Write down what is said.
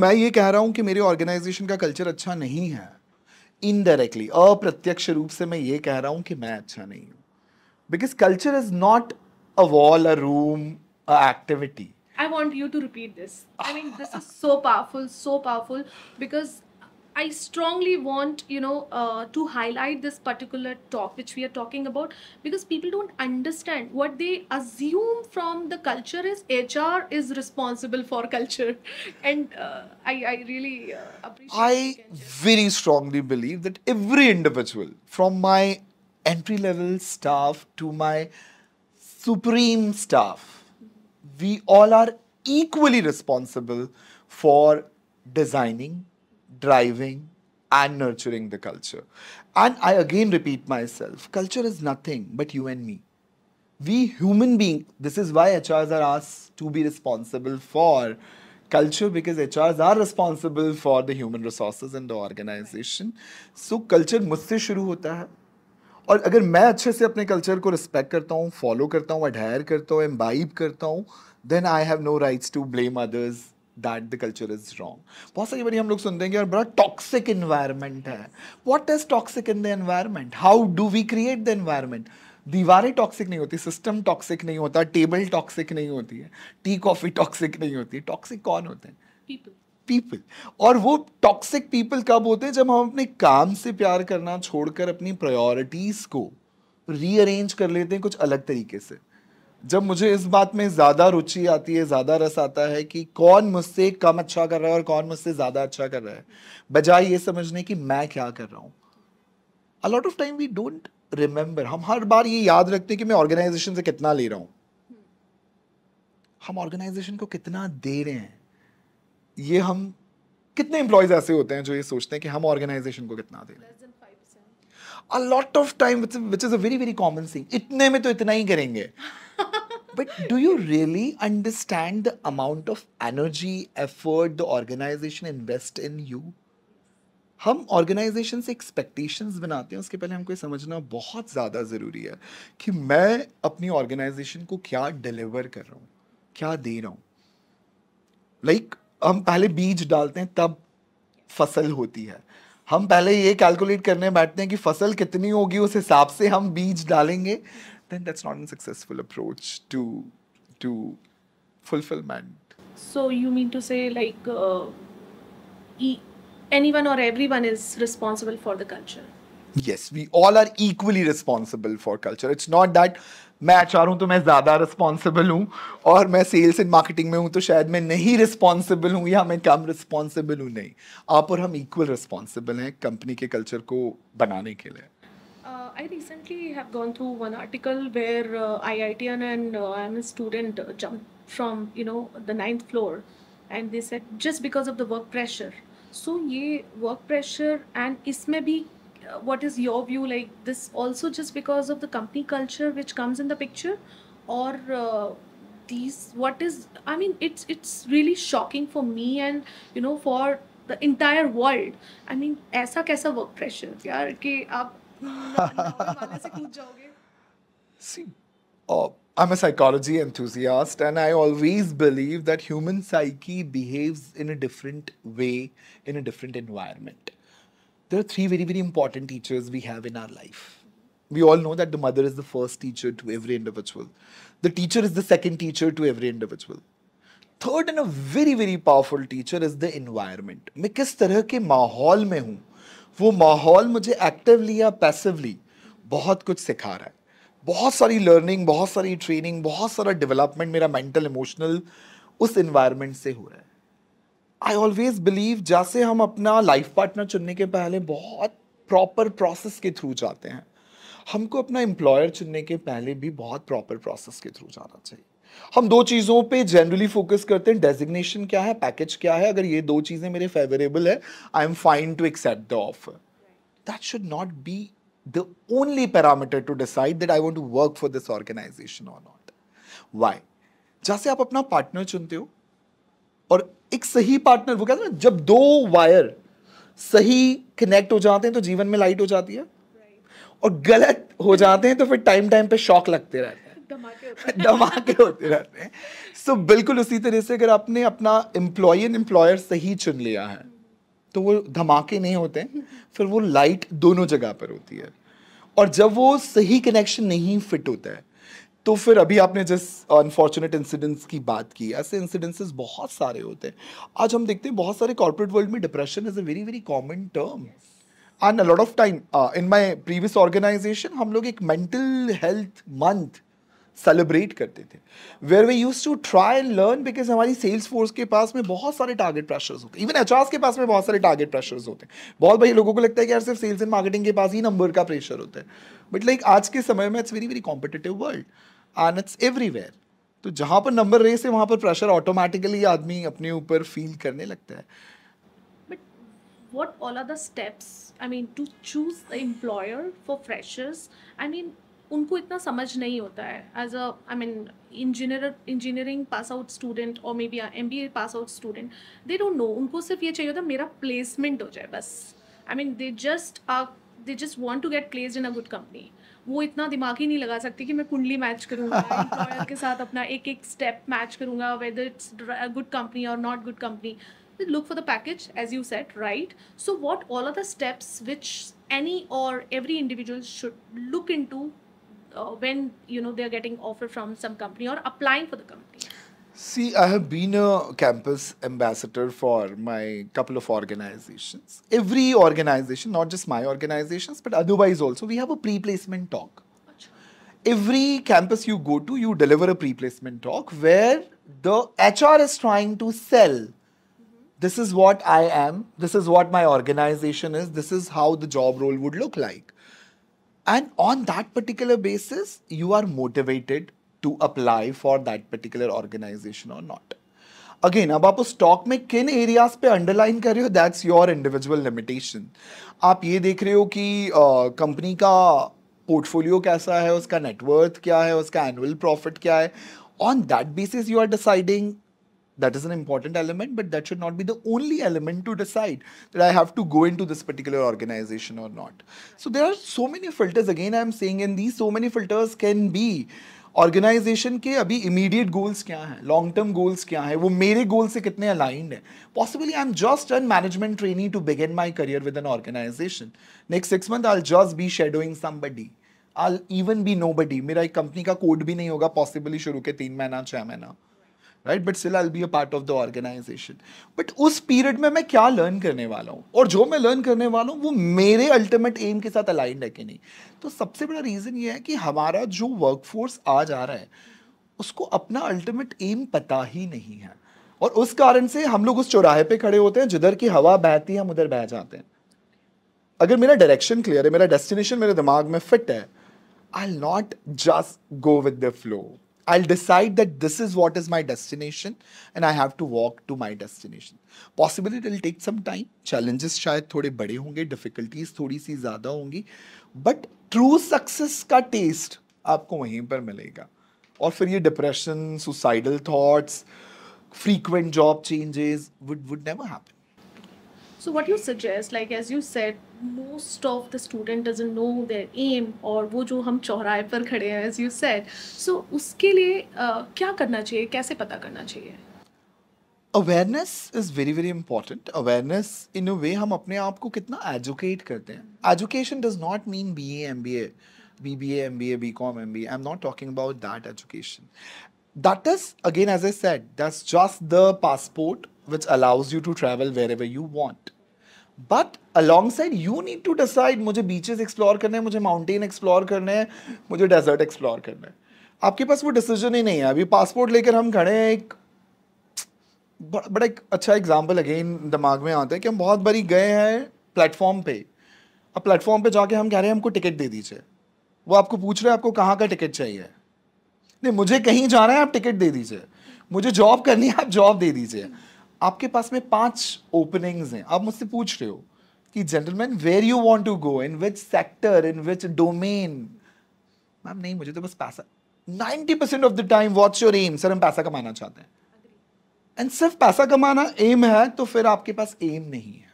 मैं ये कह रहा हूँ कि मेरे ऑर्गेनाइजेशन का कल्चर अच्छा नहीं है इनडायरेक्टली अप्रत्यक्ष रूप से मैं ये कह रहा हूँ कि मैं अच्छा नहीं हूँ because culture is not a wall a room a activity I want you to repeat this I mean this is so powerful so powerful because I strongly want you know uh, to highlight this particular talk which we are talking about because people don't understand what they assume from the culture is HR is responsible for culture and uh, I, I really uh, appreciate I very strongly believe that every individual from my entry level staff to my supreme staff we all are equally responsible for designing driving and nurturing the culture. And I again repeat myself culture is nothing but you and me. We human beings, this is why HRs are asked to be responsible for culture because HRs are responsible for the human resources and the organization. So culture मुझसे शुरू होता है और अगर मैं अच्छे से अपने कल्चर को रिस्पेक्ट करता हूँ फॉलो करता हूँ एडहायर करता हूँ एम्बाइब करता हूँ then I have no rights to blame others that the culture is wrong बहुत सारी बारी हम लोग सुनते हैं कि यार बड़ा टॉक्सिक इन्वायरमेंट है what is toxic in the environment how do we create the environment दीवारें टॉक्सिक नहीं होती सिस्टम टॉक्सिक नहीं होता टेबल टॉक्सिक नहीं होती है टी कॉफी टॉक्सिक नहीं होती है टॉक्सिक कौन होते हैं पीपल पीपल और वो टॉक्सिक पीपल कब होते हैं जब हम अपने काम से प्यार करना छोड़कर अपनी प्रायोरिटीज़ को रीअरेंज कर लेते हैं कुछ अलग तरीके से जब मुझे इस बात में ज़्यादा रुचि आती है ज़्यादा रस आता है कि कौन मुझसे कम अच्छा कर रहा है और कौन मुझसे ज़्यादा अच्छा कर रहा है बजाय ये समझने की मैं क्या कर रहा हूँ a lot of time we don't remember हम हर बार ये याद रखते हैं कि मैं ऑर्गेनाइजेशन से कितना ले रहा हूँ हम ऑर्गेनाइजेशन को कितना दे रहे हैं ये हम कितने एम्प्लॉयज ऐसे होते हैं जो ये सोचते हैं कि हम ऑर्गेनाइजेशन को कितना दे रहे हैं a lot of time which is a very very common thing इतने में तो इतना ही करेंगे but do you really understand the amount of energy, effort the organization invest in you? हम ऑर्गेनाइजेशन से एक्सपेक्टेशंस बनाते हैं उसके पहले हमको ये समझना बहुत ज़्यादा ज़रूरी है कि मैं अपनी ऑर्गेनाइजेशन को क्या डिलीवर कर रहा हूँ क्या दे रहा हूँ लाइक like, हम पहले बीज डालते हैं तब फसल होती है हम पहले ये कैलकुलेट करने बैठते हैं कि फसल कितनी होगी उस हिसाब से हम बीज डालेंगे then that's not a successful approach to to fulfillment. So you mean to say like uh, e- anyone or everyone is responsible for the culture? Yes, we all are equally responsible for culture. It's not that मैं H R हूँ तो मैं ज़्यादा responsible हूँ और मैं sales and marketing में हूँ तो शायद मैं नहीं रिस्पॉन्सिबल हूँ या मैं कम रिस्पॉन्सिबल हूँ नहीं आप और हम इक्वल रिस्पॉन्सिबल हैं कंपनी के कल्चर को बनाने के लिए Uh, I recently have gone through one article where uh, IITian and uh, I'm a student uh, jumped from you know the ninth floor, and they said just because of the work pressure. So yeah, work pressure and इसमें भी uh, what is your view like this also just because of the company culture which comes in the picture or uh, these what is i mean it's it's really shocking for me and you know for the entire world i mean ऐसा कैसा work pressure yeah, कि See, oh, I'm a psychology enthusiast, and I always believe that human psyche behaves in a different way in a different environment. There are three very, very important teachers we have in our life. We all know that the mother is the first teacher to every individual, the teacher is the second teacher to every individual. Third, and a very, very powerful teacher is the environment. I'm in तरह के माहौल में वो माहौल मुझे actively या passively बहुत कुछ सिखा रहा है बहुत सारी लर्निंग बहुत सारी ट्रेनिंग बहुत सारा डेवलपमेंट मेरा मेंटल इमोशनल उस इन्वायरमेंट से हो रहा है आई ऑलवेज बिलीव जैसे हम अपना लाइफ पार्टनर चुनने के पहले बहुत प्रॉपर प्रोसेस के थ्रू जाते हैं हमको अपना एम्प्लॉयर चुनने के पहले भी बहुत प्रॉपर प्रोसेस के थ्रू जाना चाहिए हम दो चीज़ों पे जनरली फोकस करते हैं डेजिग्नेशन क्या है पैकेज क्या है अगर ये दो चीज़ें मेरे फेवरेबल है I am fine to accept the offer that should not be the only parameter to decide that I want to work for this organization और नॉट वाई जैसे आप अपना पार्टनर चुनते हो और एक सही पार्टनर वो कहते हैं जब दो वायर सही कनेक्ट हो जाते हैं तो जीवन में लाइट हो जाती है और गलत हो जाते हैं तो फिर टाइम टाइम पे शॉक लगते रहते हैं धमाके होते रहते हैं सो so, बिल्कुल उसी तरह से अगर आपने अपना एम्प्लॉय एंड एम्प्लॉयर सही चुन लिया है तो वो धमाके नहीं होते फिर वो लाइट दोनों जगह पर होती है और जब वो सही कनेक्शन नहीं फिट होता है तो फिर अभी आपने जिस अनफॉर्चुनेट इंसिडेंट्स की बात की ऐसे इंसिडेंसेस बहुत सारे होते हैं आज हम देखते हैं बहुत सारे कॉर्पोरेट वर्ल्ड में depression is a very very common term and a lot of time in my previous organization हम लोग एक मेंटल हेल्थ मंथ सेलिब्रेट करते थे where we use to try and learn because हमारी सेल्स फोर्स के पास में बहुत सारे टारगेट प्रेशर्स होते हैं इवन एच के पास में बहुत सारे टारगेट प्रेशर्स होते हैं बहुत भाई लोगों को लगता है कि यार सिर्फ सेल्स एंड मार्केटिंग के पास ही नंबर का प्रेशर होता है बट लाइक like, आज के समय में it's very very competitive world and it's everywhere तो जहाँ पर नंबर रेस है वहाँ पर प्रेशर ऑटोमेटिकली आदमी अपने ऊपर फील करने लगता है what all are the steps i mean to choose the employer for freshers i mean उनको इतना समझ नहीं होता है as a I mean engineer engineering pass out student और maybe M B A pass out student they don't know उनको सिर्फ ये चाहिए होता मेरा प्लेसमेंट हो जाए बस I mean they just ah they just want to get placed in a good company वो इतना दिमाग ही नहीं लगा सकती कि मैं कुंडली मैच करूँगा एम्प्लॉयर के साथ अपना एक एक स्टेप मैच करूँगा वेदर इट्स गुड कंपनी और not good company look for the package as you said right so what all are the steps which any or every individual should look into uh, when you know they're getting offer from some company or applying for the company? See, I have been a campus ambassador for my couple of organizations. Every organization, not just my organizations, but otherwise also, we have a pre-placement talk. Every campus you go to, you deliver a pre-placement talk where the HR is trying to sell this is what I am, this is what my organization is, this is how the job role would look like. And on that particular basis, you are motivated to apply for that particular organization or not. Again अब आप उस stock में किन areas पे underline कर रहे हो that's your individual limitation आप ये देख रहे हो कि कंपनी uh, का पोर्टफोलियो कैसा है उसका नेटवर्थ क्या है उसका एनुअल प्रॉफिट क्या है on that basis you are deciding that is an important element, but that should not be the only element to decide that I have to go into this particular organization or not. So there are so many filters, again, I'm saying, and these so many filters can be organization ke abhi immediate goals kya hai, long-term goals kya hai, wo mere goals se kitne aligned hai. Possibly I'm just a management trainee to begin my career with an organization. Next six months, I'll just be shadowing somebody. I'll even be nobody. Mera company ka code bhi nahi hoga, possibly shuru ke teen maina, chai maina. Right but still I be a part of the organization but उस period में मैं क्या learn करने वाला हूँ और जो मैं लर्न करने वाला हूँ वो मेरे अल्टीमेट एम के साथ अलाइंड है कि नहीं तो सबसे बड़ा रीज़न ये है कि हमारा जो वर्कफोर्स आज आ रहा है उसको अपना अल्टीमेट एम पता ही नहीं है और उस कारण से हम लोग उस चौराहे पे खड़े होते हैं जिधर की हवा बहती है हम उधर बह जाते हैं अगर मेरा डायरेक्शन क्लियर है मेरा डेस्टिनेशन मेरे दिमाग में फिट है I not just go with the flow I'll decide that this is what is my destination and I have to walk to my destination. Possibly it will take some time. Challenges शायद थोड़े बड़े honge, difficulties थोड़ी सी ज़्यादा होंगी but true success का test आपको वहीं पर मिलेगा और फिर ये depression, suicidal thoughts, frequent job changes would, would never happen. So what you suggest, like as you said, most of the student doesn't know their aim or wo jo hum चौराहे par khade hain as you said, so uske liye uh, क्या करना चाहिए कैसे पता करना चाहिए awareness is very very important awareness in a way हम अपने आप को कितना एजुकेट करते हैं education does not mean B A M B A B B A M B A B com M B I am not talking about that education that is again as a set that just the passport which allows you to travel wherever you want. But alongside you need to decide मुझे beaches explore करने हैं मुझे mountain explore करने हैं मुझे desert explore करने हैं आपके पास वो डिसीजन ही नहीं है अभी पासपोर्ट लेकर हम खड़े हैं एक बड़ा एक अच्छा एग्जाम्पल अगेन दिमाग में आता है कि हम बहुत बारी गए हैं प्लेटफॉर्म पे अब प्लेटफॉर्म पे जाके हम कह रहे हैं हमको टिकट दे दीजिए वो आपको पूछ रहे हैं आपको कहाँ का टिकट चाहिए नहीं मुझे कहीं जाना है आप टिकट दे दीजिए मुझे जॉब करनी है आप जॉब दे दीजिए आपके पास में पांच ओपनिंग्स हैं आप मुझसे पूछ रहे हो कि gentleman where you want to go in which sector in which domain ma'am नहीं मुझे तो बस पैसा ninety percent of the time what's your aim sir हम पैसा कमाना चाहते हैं एंड सिर्फ पैसा कमाना एम है तो फिर आपके पास एम नहीं है